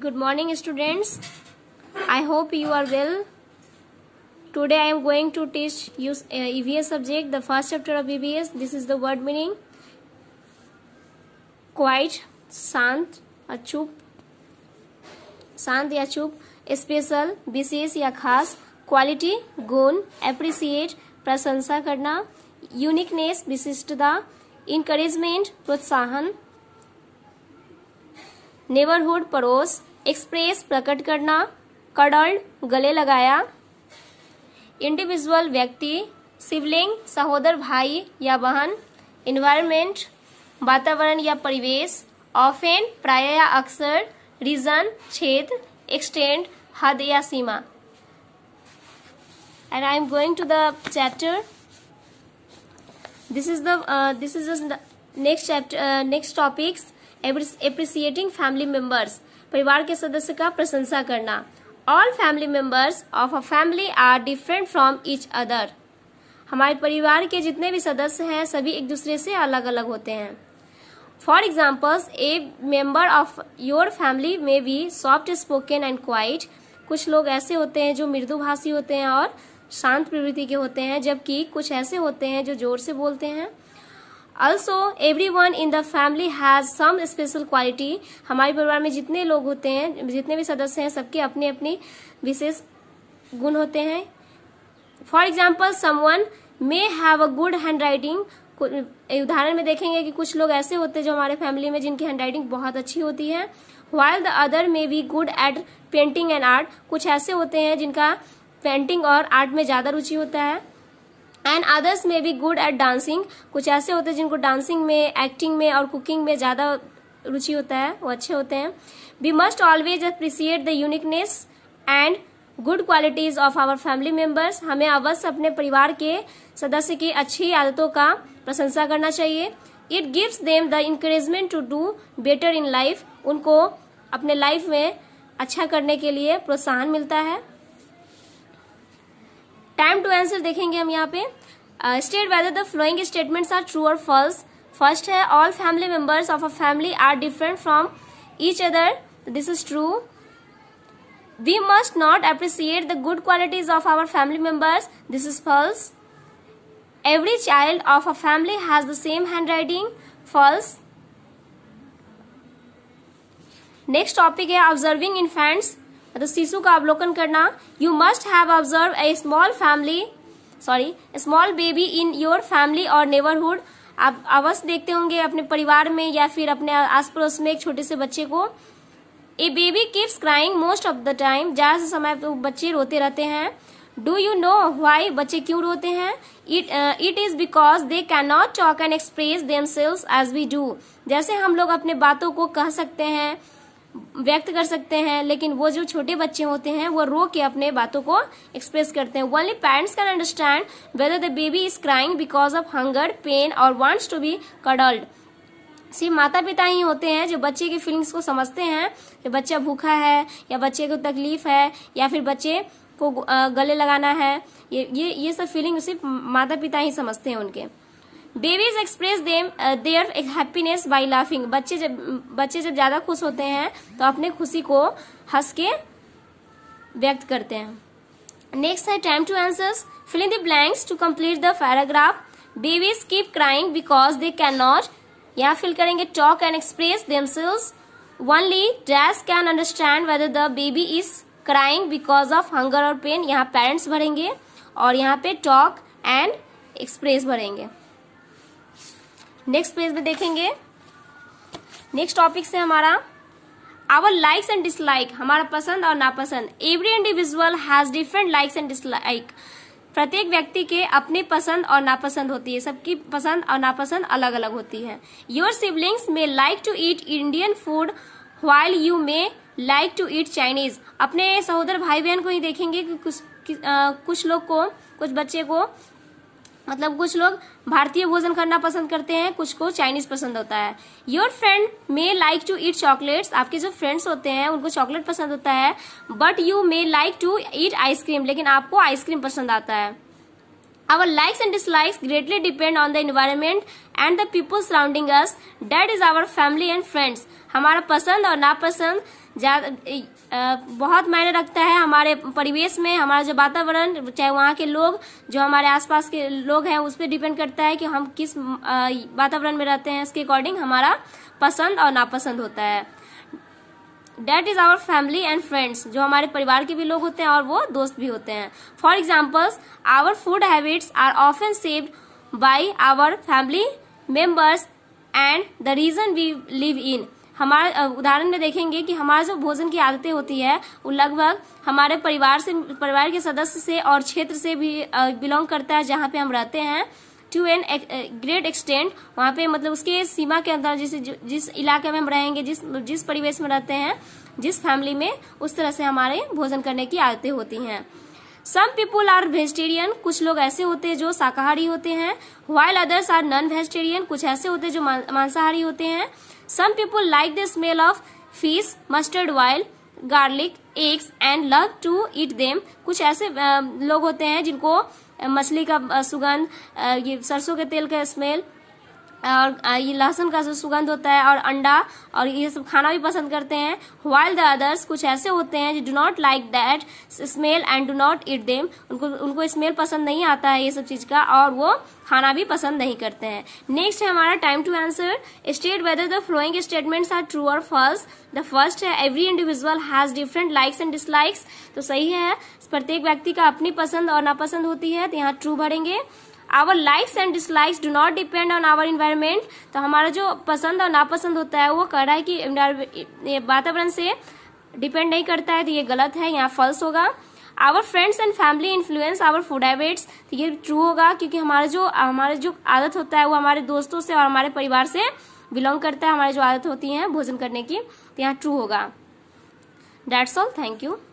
good morning students i hope you are well today i am going to teach you evs subject the first chapter of evs this is the word meaning quiet शांत और चुप शांत या चुप special विशेष या खास quality गुण appreciate प्रशंसा करना यूनिकनेस विशिष्टता इनकरेजमेंट प्रोत्साहन नेबरहुड पड़ोस एक्सप्रेस प्रकट करना कड़ल गले लगाया इंडिविजुअल व्यक्ति सिबलिंग सहोदर भाई या बहन इन्वायरमेंट वातावरण या परिवेश ऑफेन प्राय या अक्सर रीजन क्षेत्र एक्सटेंड हद या सीमा and I am going to the chapter this is the this is next chapter next topics appreciating family members परिवार के सदस्य का प्रशंसा करना all family members of a family are different from each other हमारे परिवार के जितने भी सदस्य हैं सभी एक दूसरे से अलग अलग होते हैं for examples a member of your family may be soft spoken and quiet कुछ लोग ऐसे होते हैं जो मृदुभाषी होते हैं और शांत प्रवृत्ति के होते हैं जबकि कुछ ऐसे होते हैं जो जोर से बोलते हैं also everyone in the family has some special quality हमारे परिवार में जितने लोग होते हैं जितने भी सदस्य हैं सबके अपने अपनी विशेष गुण होते हैं for example one may have a good handwriting उदाहरण में देखेंगे कि कुछ लोग ऐसे होते हैं जो हमारे फैमिली में जिनकी हैंड राइटिंग बहुत अच्छी होती है while the other may be good at painting and art कुछ ऐसे होते हैं जिनका पेंटिंग और आर्ट में ज़्यादा रुचि होता है एंड अदर्स में भी गुड एट डांसिंग कुछ ऐसे होते हैं जिनको डांसिंग में एक्टिंग में और कुकिंग में ज़्यादा रुचि होता है वो अच्छे होते हैं we must always appreciate the uniqueness and good qualities of our family members हमें अवश्य अपने परिवार के सदस्य की अच्छी आदतों का प्रशंसा करना चाहिए it gives them the encouragement to do better in life उनको अपने लाइफ में अच्छा करने के लिए प्रोत्साहन मिलता है टाइम टू आंसर देखेंगे हम यहाँ पे state whether the following statement are true और फॉल्स फर्स्ट है all family members of a family are different from each other this is true we must not appreciate the good qualities of our family members this is false every child of a family has the same handwriting false next topic है observing infants शिशु तो का अवलोकन करना you must have observe a small family sorry small baby in your family और neighbourhood आप अवश्य देखते होंगे अपने परिवार में या फिर अपने आस पड़ोस में एक छोटे से बच्चे को a baby keeps crying most of the time ज्यादा समय तो बच्चे रोते रहते हैं डू यू नो वाई बच्चे क्यों रोते हैं it it is because they can not talk and express themselves as we do जैसे हम लोग अपने बातों को कह सकते हैं व्यक्त कर सकते हैं लेकिन वो जो छोटे बच्चे होते हैं वो रो के अपने बातों को एक्सप्रेस करते हैं only parents can understand whether the baby is crying because of hunger pain और वॉन्ट्स टू बी कडल्ड सिर्फ माता पिता ही होते हैं जो बच्चे की फीलिंग्स को समझते हैं कि बच्चा भूखा है या बच्चे को तकलीफ है या फिर बच्चे को गले लगाना है ये ये ये सब फीलिंग सिर्फ माता पिता ही समझते हैं उनके babies express them their happiness by laughing बच्चे जब बच्चे जब ज्यादा खुश होते हैं तो अपने खुशी को हंस के व्यक्त करते हैं नेक्स्ट है time to answer fill in the blanks to complete the paragraph babies keep crying because they can not यहाँ फिल करेंगे talk and express themselves only dash can understand whether the baby is crying because of hunger और pain यहाँ parents भरेंगे और यहाँ पे talk and express भरेंगे next page में देखेंगे नेक्स्ट टॉपिक से हमारा आवर लाइक्स एंड डिसलाइक हमारा पसंद और नापसंद every individual has different likes and dislike प्रत्येक व्यक्ति के अपने पसंद और नापसंद होती है सबकी पसंद और नापसंद अलग अलग होती है your siblings may like to eat Indian food while you may like to eat Chinese अपने सहोदर भाई बहन को ही देखेंगे कि कुछ कि, आ, कुछ लोग को कुछ बच्चे को मतलब कुछ लोग भारतीय भोजन करना पसंद करते हैं कुछ को चाइनीज पसंद होता है your friend may like to eat chocolates आपके जो फ्रेंड्स होते हैं उनको चॉकलेट पसंद होता है but you may like to eat ice cream लेकिन आपको आइसक्रीम पसंद आता है Our likes and dislikes greatly depend on the environment and the people surrounding us. That is our family and friends. hamara हमारा पसंद और ज्यादा बहुत मायने रखता है हमारे परिवेश में हमारा जो वातावरण चाहे वहाँ के लोग जो हमारे आसपास के लोग हैं उस पर डिपेंड करता है कि हम किस वातावरण में रहते हैं उसके अकॉर्डिंग हमारा पसंद और नापसंद होता है that is our family and friends जो हमारे परिवार के भी लोग होते हैं और वो दोस्त भी होते हैं for examples our food habits are often saved by our family members and the reason we live in हमारे उदाहरण में देखेंगे कि हमारे जो भोजन की आदतें होती है वो लगभग हमारे परिवार से परिवार के सदस्य से और क्षेत्र से भी बिलोंग करता है जहाँ पे हम रहते हैं टू एन ग्रेट एक्सटेंट वहाँ पे मतलब उसके सीमा के अंदर जिस जिस इलाके में हम रहेंगे जिस जिस परिवेश में रहते हैं जिस फैमिली में उस तरह से हमारे भोजन करने की आदतें होती हैं सम पीपुल आर वेजिटेरियन कुछ लोग ऐसे होते हैं जो शाकाहारी होते हैं while others are non vegetarian कुछ ऐसे होते हैं जो मांसाहारी होते हैं some people like the smell of fish mustard oil garlic eggs and love to eat them कुछ ऐसे लोग होते हैं जिनको मछली का सुगंध ये सरसों के तेल का स्मेल और ये लहसुन का जो सुगंध होता है और अंडा और ये सब खाना भी पसंद करते हैं वाइल्ड द अदर्स कुछ ऐसे होते हैं जो do not like that smell and do not eat them उनको उनको स्मेल पसंद नहीं आता है ये सब चीज़ का और वो खाना भी पसंद नहीं करते हैं नेक्स्ट है हमारा time to answer state whether the following statements are true और फर्स्ट द फर्स्ट है every individual has different likes and dislikes तो सही है प्रत्येक व्यक्ति का अपनी पसंद और नापसंद होती है तो यहाँ ट्रू भरेंगे our likes and dislikes do not depend on our environment तो हमारा जो पसंद और नापसंद होता है वो कह रहा है कि वातावरण से डिपेंड नहीं करता है तो ये गलत है यहाँ फल्स होगा our friends and family influence our food habits तो ये ट्रू होगा क्योंकि हमारा जो हमारा जो आदत होता है वो हमारे दोस्तों से और हमारे परिवार से बिलोंग करता है हमारी जो आदत होती है भोजन करने की तो यहाँ ट्रू होगा डेट्स ऑल थैंक यू